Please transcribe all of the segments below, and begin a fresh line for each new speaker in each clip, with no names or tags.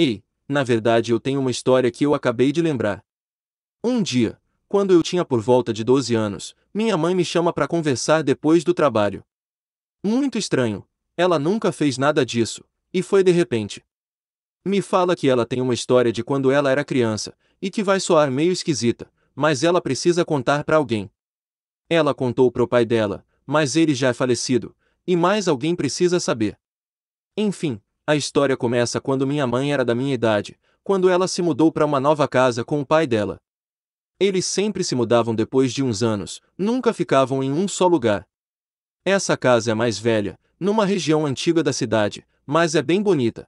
Ei, na verdade eu tenho uma história que eu acabei de lembrar. Um dia, quando eu tinha por volta de 12 anos, minha mãe me chama para conversar depois do trabalho. Muito estranho, ela nunca fez nada disso, e foi de repente. Me fala que ela tem uma história de quando ela era criança, e que vai soar meio esquisita, mas ela precisa contar para alguém. Ela contou pro pai dela, mas ele já é falecido, e mais alguém precisa saber. Enfim, a história começa quando minha mãe era da minha idade, quando ela se mudou para uma nova casa com o pai dela. Eles sempre se mudavam depois de uns anos, nunca ficavam em um só lugar. Essa casa é mais velha, numa região antiga da cidade, mas é bem bonita.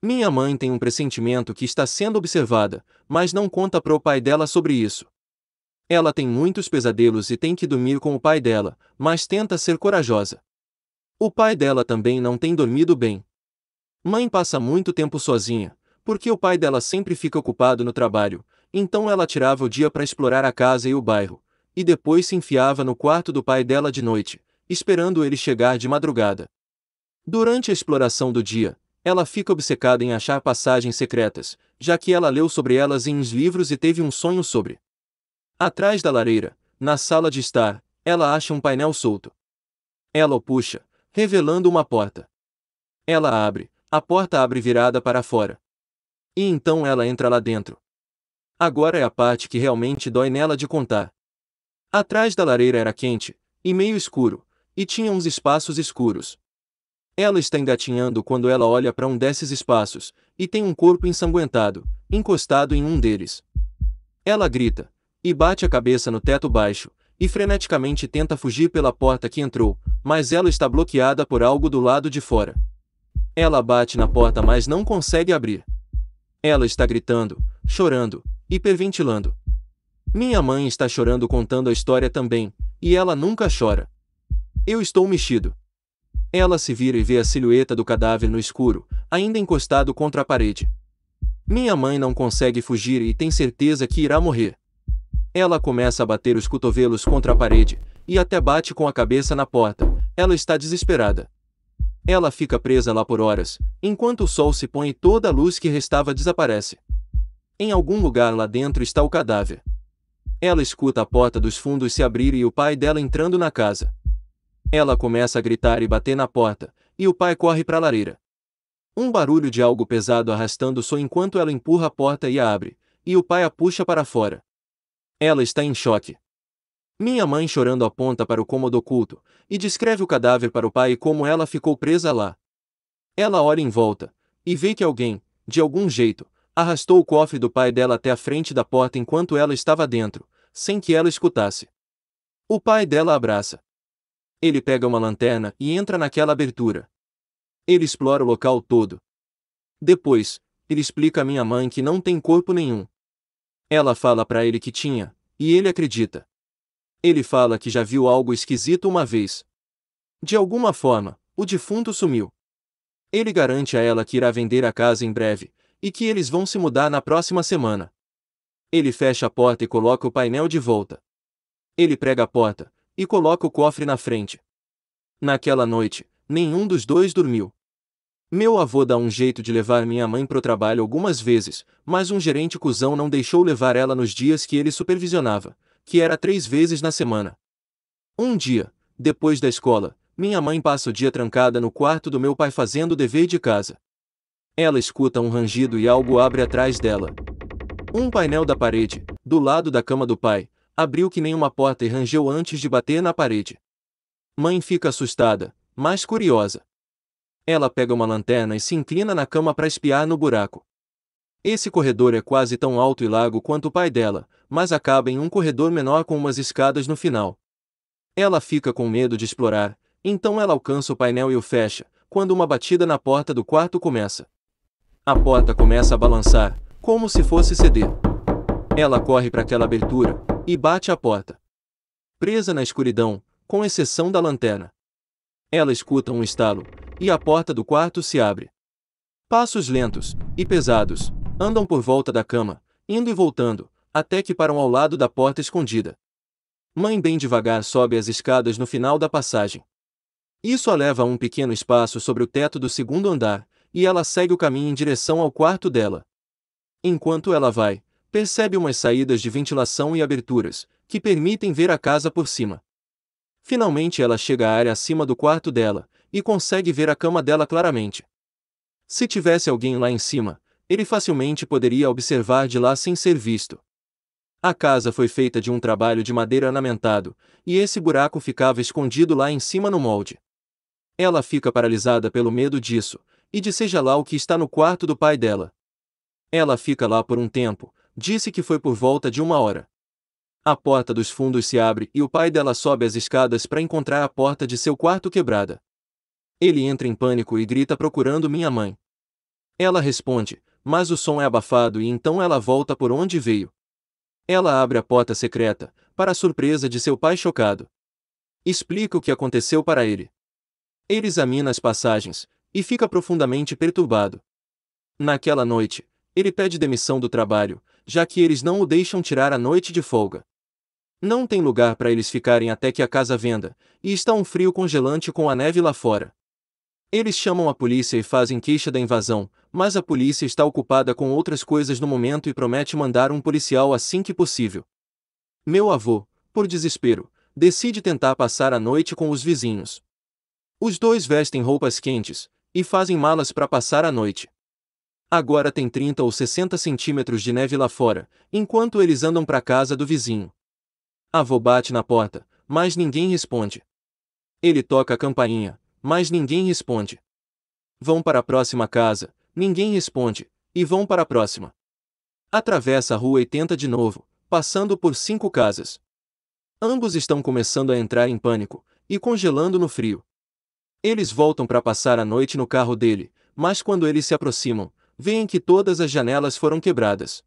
Minha mãe tem um pressentimento que está sendo observada, mas não conta para o pai dela sobre isso. Ela tem muitos pesadelos e tem que dormir com o pai dela, mas tenta ser corajosa. O pai dela também não tem dormido bem. Mãe passa muito tempo sozinha, porque o pai dela sempre fica ocupado no trabalho, então ela tirava o dia para explorar a casa e o bairro, e depois se enfiava no quarto do pai dela de noite, esperando ele chegar de madrugada. Durante a exploração do dia, ela fica obcecada em achar passagens secretas, já que ela leu sobre elas em uns livros e teve um sonho sobre. Atrás da lareira, na sala de estar, ela acha um painel solto. Ela o puxa, revelando uma porta. Ela abre, a porta abre virada para fora. E então ela entra lá dentro. Agora é a parte que realmente dói nela de contar. Atrás da lareira era quente, e meio escuro, e tinha uns espaços escuros. Ela está engatinhando quando ela olha para um desses espaços, e tem um corpo ensanguentado, encostado em um deles. Ela grita, e bate a cabeça no teto baixo, e freneticamente tenta fugir pela porta que entrou, mas ela está bloqueada por algo do lado de fora. Ela bate na porta, mas não consegue abrir. Ela está gritando, chorando, hiperventilando. Minha mãe está chorando contando a história também, e ela nunca chora. Eu estou mexido. Ela se vira e vê a silhueta do cadáver no escuro, ainda encostado contra a parede. Minha mãe não consegue fugir e tem certeza que irá morrer. Ela começa a bater os cotovelos contra a parede, e até bate com a cabeça na porta. Ela está desesperada. Ela fica presa lá por horas, enquanto o sol se põe e toda a luz que restava desaparece. Em algum lugar lá dentro está o cadáver. Ela escuta a porta dos fundos se abrir e o pai dela entrando na casa. Ela começa a gritar e bater na porta, e o pai corre para a lareira. Um barulho de algo pesado arrastando só enquanto ela empurra a porta e a abre, e o pai a puxa para fora. Ela está em choque. Minha mãe chorando aponta para o cômodo oculto e descreve o cadáver para o pai e como ela ficou presa lá. Ela olha em volta e vê que alguém, de algum jeito, arrastou o cofre do pai dela até a frente da porta enquanto ela estava dentro, sem que ela escutasse. O pai dela abraça. Ele pega uma lanterna e entra naquela abertura. Ele explora o local todo. Depois, ele explica a minha mãe que não tem corpo nenhum. Ela fala para ele que tinha, e ele acredita. Ele fala que já viu algo esquisito uma vez. De alguma forma, o defunto sumiu. Ele garante a ela que irá vender a casa em breve, e que eles vão se mudar na próxima semana. Ele fecha a porta e coloca o painel de volta. Ele prega a porta, e coloca o cofre na frente. Naquela noite, nenhum dos dois dormiu. Meu avô dá um jeito de levar minha mãe pro trabalho algumas vezes, mas um gerente cuzão não deixou levar ela nos dias que ele supervisionava, que era três vezes na semana. Um dia, depois da escola, minha mãe passa o dia trancada no quarto do meu pai fazendo o dever de casa. Ela escuta um rangido e algo abre atrás dela. Um painel da parede, do lado da cama do pai, abriu que nem uma porta e rangeu antes de bater na parede. Mãe fica assustada, mas curiosa. Ela pega uma lanterna e se inclina na cama para espiar no buraco. Esse corredor é quase tão alto e largo quanto o pai dela, mas acaba em um corredor menor com umas escadas no final. Ela fica com medo de explorar, então ela alcança o painel e o fecha, quando uma batida na porta do quarto começa. A porta começa a balançar, como se fosse ceder. Ela corre para aquela abertura e bate a porta. Presa na escuridão, com exceção da lanterna. Ela escuta um estalo e a porta do quarto se abre. Passos lentos e pesados Andam por volta da cama, indo e voltando, até que param ao lado da porta escondida. Mãe bem devagar sobe as escadas no final da passagem. Isso a leva a um pequeno espaço sobre o teto do segundo andar, e ela segue o caminho em direção ao quarto dela. Enquanto ela vai, percebe umas saídas de ventilação e aberturas, que permitem ver a casa por cima. Finalmente ela chega à área acima do quarto dela, e consegue ver a cama dela claramente. Se tivesse alguém lá em cima, ele facilmente poderia observar de lá sem ser visto. A casa foi feita de um trabalho de madeira ornamentado, e esse buraco ficava escondido lá em cima no molde. Ela fica paralisada pelo medo disso, e de seja lá o que está no quarto do pai dela. Ela fica lá por um tempo, disse que foi por volta de uma hora. A porta dos fundos se abre e o pai dela sobe as escadas para encontrar a porta de seu quarto quebrada. Ele entra em pânico e grita procurando minha mãe. Ela responde: mas o som é abafado e então ela volta por onde veio. Ela abre a porta secreta, para a surpresa de seu pai chocado. Explica o que aconteceu para ele. Ele examina as passagens e fica profundamente perturbado. Naquela noite, ele pede demissão do trabalho, já que eles não o deixam tirar a noite de folga. Não tem lugar para eles ficarem até que a casa venda, e está um frio congelante com a neve lá fora. Eles chamam a polícia e fazem queixa da invasão, mas a polícia está ocupada com outras coisas no momento e promete mandar um policial assim que possível. Meu avô, por desespero, decide tentar passar a noite com os vizinhos. Os dois vestem roupas quentes e fazem malas para passar a noite. Agora tem 30 ou 60 centímetros de neve lá fora, enquanto eles andam para casa do vizinho. Avô bate na porta, mas ninguém responde. Ele toca a campainha, mas ninguém responde. Vão para a próxima casa, ninguém responde, e vão para a próxima. Atravessa a rua e tenta de novo, passando por cinco casas. Ambos estão começando a entrar em pânico e congelando no frio. Eles voltam para passar a noite no carro dele, mas quando eles se aproximam, veem que todas as janelas foram quebradas.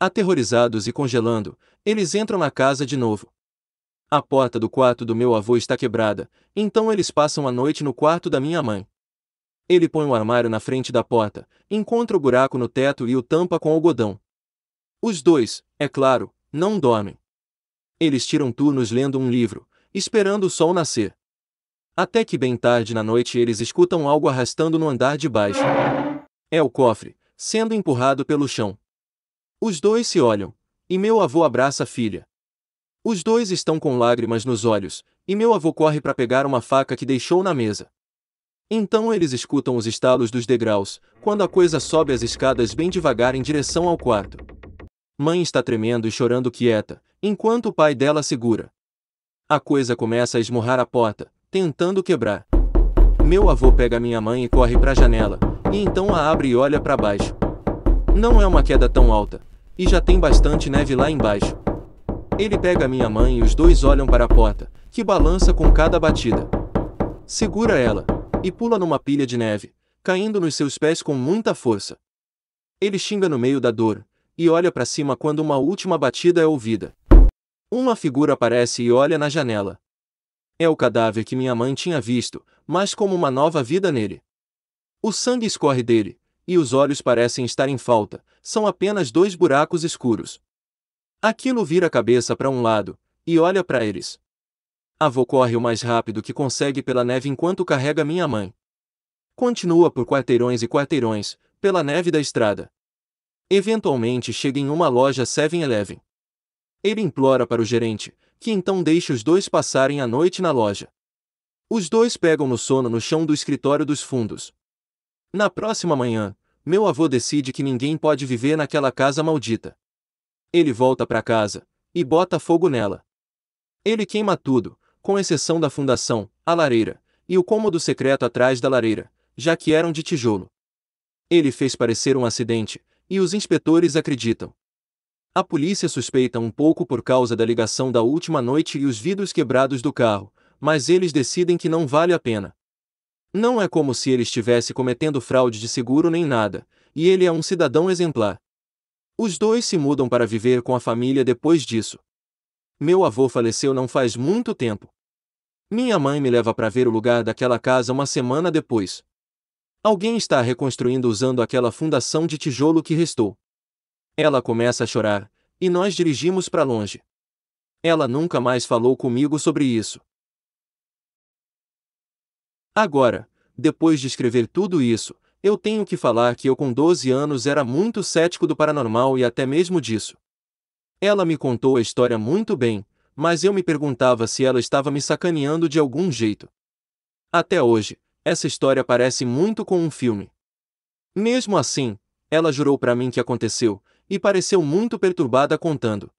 Aterrorizados e congelando, eles entram na casa de novo. A porta do quarto do meu avô está quebrada, então eles passam a noite no quarto da minha mãe. Ele põe o armário na frente da porta, encontra o buraco no teto e o tampa com algodão. Os dois, é claro, não dormem. Eles tiram turnos lendo um livro, esperando o sol nascer. Até que bem tarde na noite eles escutam algo arrastando no andar de baixo. É o cofre, sendo empurrado pelo chão. Os dois se olham, e meu avô abraça a filha, os dois estão com lágrimas nos olhos, e meu avô corre para pegar uma faca que deixou na mesa. Então eles escutam os estalos dos degraus, quando a coisa sobe as escadas bem devagar em direção ao quarto. Mãe está tremendo e chorando quieta, enquanto o pai dela segura. A coisa começa a esmurrar a porta, tentando quebrar. Meu avô pega minha mãe e corre para a janela, e então a abre e olha para baixo. Não é uma queda tão alta, e já tem bastante neve lá embaixo. Ele pega minha mãe e os dois olham para a porta, que balança com cada batida. Segura ela e pula numa pilha de neve, caindo nos seus pés com muita força. Ele xinga no meio da dor e olha para cima quando uma última batida é ouvida. Uma figura aparece e olha na janela. É o cadáver que minha mãe tinha visto, mas como uma nova vida nele. O sangue escorre dele, e os olhos parecem estar em falta, são apenas dois buracos escuros. Aquilo vira a cabeça para um lado e olha para eles. Avô corre o mais rápido que consegue pela neve enquanto carrega minha mãe. Continua por quarteirões e quarteirões, pela neve da estrada. Eventualmente chega em uma loja 7-Eleven. Ele implora para o gerente, que então deixa os dois passarem a noite na loja. Os dois pegam no sono no chão do escritório dos fundos. Na próxima manhã, meu avô decide que ninguém pode viver naquela casa maldita. Ele volta para casa e bota fogo nela. Ele queima tudo, com exceção da fundação, a lareira e o cômodo secreto atrás da lareira, já que eram de tijolo. Ele fez parecer um acidente, e os inspetores acreditam. A polícia suspeita um pouco por causa da ligação da última noite e os vidros quebrados do carro, mas eles decidem que não vale a pena. Não é como se ele estivesse cometendo fraude de seguro nem nada, e ele é um cidadão exemplar. Os dois se mudam para viver com a família depois disso. Meu avô faleceu não faz muito tempo. Minha mãe me leva para ver o lugar daquela casa uma semana depois. Alguém está reconstruindo usando aquela fundação de tijolo que restou. Ela começa a chorar, e nós dirigimos para longe. Ela nunca mais falou comigo sobre isso. Agora, depois de escrever tudo isso, eu tenho que falar que eu com 12 anos era muito cético do paranormal e até mesmo disso. Ela me contou a história muito bem, mas eu me perguntava se ela estava me sacaneando de algum jeito. Até hoje, essa história parece muito com um filme. Mesmo assim, ela jurou para mim que aconteceu e pareceu muito perturbada contando.